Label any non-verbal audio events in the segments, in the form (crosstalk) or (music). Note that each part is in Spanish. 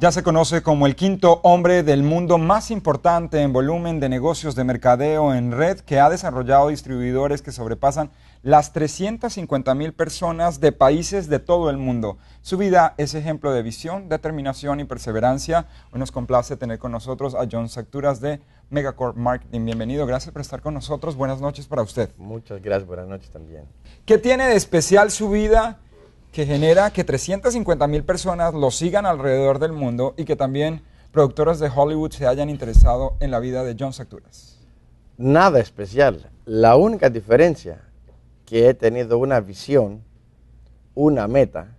Ya se conoce como el quinto hombre del mundo más importante en volumen de negocios de mercadeo en red que ha desarrollado distribuidores que sobrepasan las 350 mil personas de países de todo el mundo. Su vida es ejemplo de visión, determinación y perseverancia. Hoy nos complace tener con nosotros a John Sacturas de Megacorp Marketing. Bienvenido, gracias por estar con nosotros. Buenas noches para usted. Muchas gracias, buenas noches también. ¿Qué tiene de especial su vida? que genera que 350 mil personas lo sigan alrededor del mundo y que también productores de Hollywood se hayan interesado en la vida de John Sacturas. Nada especial. La única diferencia que he tenido una visión, una meta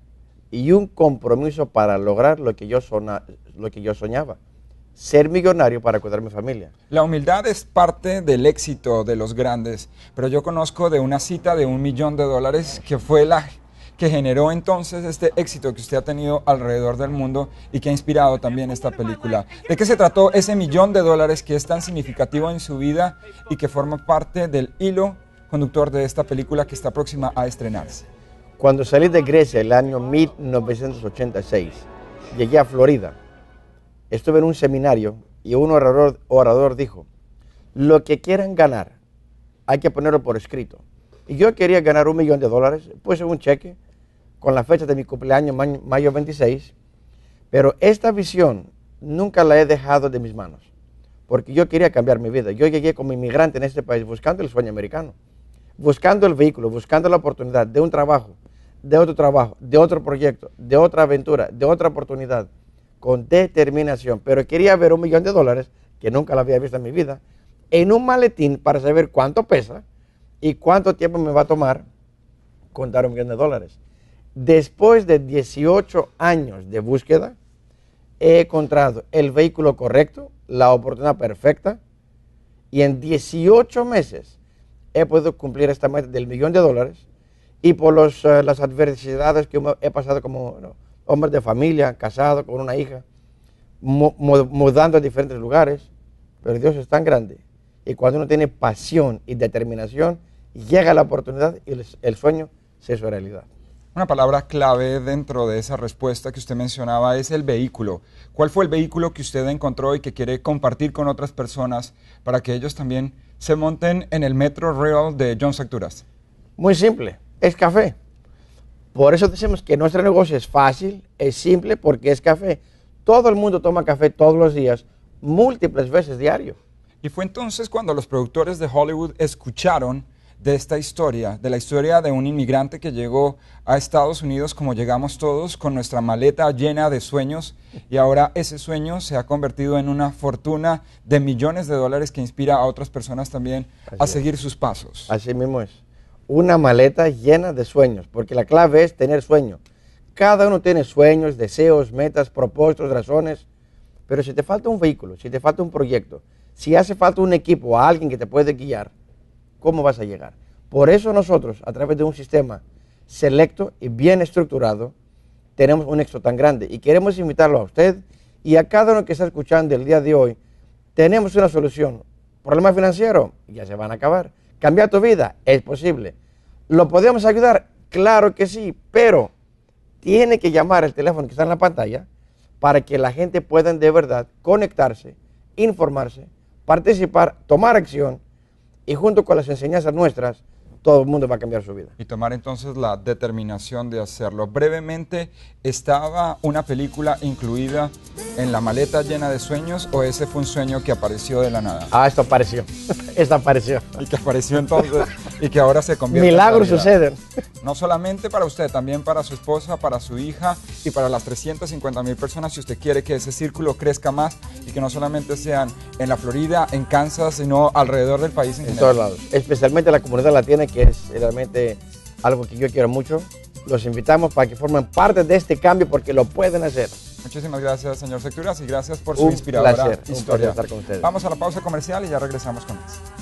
y un compromiso para lograr lo que yo, lo que yo soñaba. Ser millonario para cuidar a mi familia. La humildad es parte del éxito de los grandes, pero yo conozco de una cita de un millón de dólares que fue la que generó entonces este éxito que usted ha tenido alrededor del mundo y que ha inspirado también esta película. ¿De qué se trató ese millón de dólares que es tan significativo en su vida y que forma parte del hilo conductor de esta película que está próxima a estrenarse? Cuando salí de Grecia el año 1986, llegué a Florida. Estuve en un seminario y un orador, dijo, lo que quieran ganar, hay que ponerlo por escrito. Y yo quería ganar un millón de dólares, puse un cheque, con la fecha de mi cumpleaños, mayo 26, pero esta visión nunca la he dejado de mis manos, porque yo quería cambiar mi vida. Yo llegué como inmigrante en este país buscando el sueño americano, buscando el vehículo, buscando la oportunidad de un trabajo, de otro trabajo, de otro proyecto, de otra aventura, de otra oportunidad, con determinación. Pero quería ver un millón de dólares, que nunca la había visto en mi vida, en un maletín para saber cuánto pesa y cuánto tiempo me va a tomar contar un millón de dólares. Después de 18 años de búsqueda, he encontrado el vehículo correcto, la oportunidad perfecta, y en 18 meses he podido cumplir esta meta del millón de dólares y por eh, las adversidades que he pasado como hombre de familia, casado, con una hija, mudando a diferentes lugares, pero Dios es tan grande y cuando uno tiene pasión y determinación, llega la oportunidad y el, el sueño se hace realidad. Una palabra clave dentro de esa respuesta que usted mencionaba es el vehículo. ¿Cuál fue el vehículo que usted encontró y que quiere compartir con otras personas para que ellos también se monten en el Metro real de John Acturas? Muy simple, es café. Por eso decimos que nuestro negocio es fácil, es simple, porque es café. Todo el mundo toma café todos los días, múltiples veces diario. Y fue entonces cuando los productores de Hollywood escucharon de esta historia, de la historia de un inmigrante que llegó a Estados Unidos como llegamos todos, con nuestra maleta llena de sueños, y ahora ese sueño se ha convertido en una fortuna de millones de dólares que inspira a otras personas también a seguir sus pasos. Así mismo es. Una maleta llena de sueños, porque la clave es tener sueño. Cada uno tiene sueños, deseos, metas, propósitos, razones, pero si te falta un vehículo, si te falta un proyecto, si hace falta un equipo, o alguien que te puede guiar, cómo vas a llegar. Por eso nosotros, a través de un sistema selecto y bien estructurado, tenemos un éxito tan grande. Y queremos invitarlo a usted y a cada uno que está escuchando el día de hoy. Tenemos una solución. Problema financiero, ya se van a acabar. Cambiar tu vida, es posible. ¿Lo podemos ayudar? Claro que sí, pero tiene que llamar el teléfono que está en la pantalla para que la gente pueda de verdad conectarse, informarse, participar, tomar acción y junto con las enseñanzas nuestras, todo el mundo va a cambiar su vida. Y tomar entonces la determinación de hacerlo. Brevemente, ¿estaba una película incluida en la maleta llena de sueños o ese fue un sueño que apareció de la nada? Ah, esto apareció. (laughs) Esto apareció. Y que apareció entonces (laughs) y que ahora se convierte Milagros suceden. No solamente para usted, también para su esposa, para su hija y para las 350 mil personas. Si usted quiere que ese círculo crezca más y que no solamente sean en la Florida, en Kansas, sino alrededor del país en, en todos lados. Especialmente la comunidad latina, que es realmente algo que yo quiero mucho. Los invitamos para que formen parte de este cambio porque lo pueden hacer. Muchísimas gracias, señor Secturas, y gracias por su inspiradora historia. Un placer estar con ustedes. Vamos a la pausa comercial y ya regresamos con más.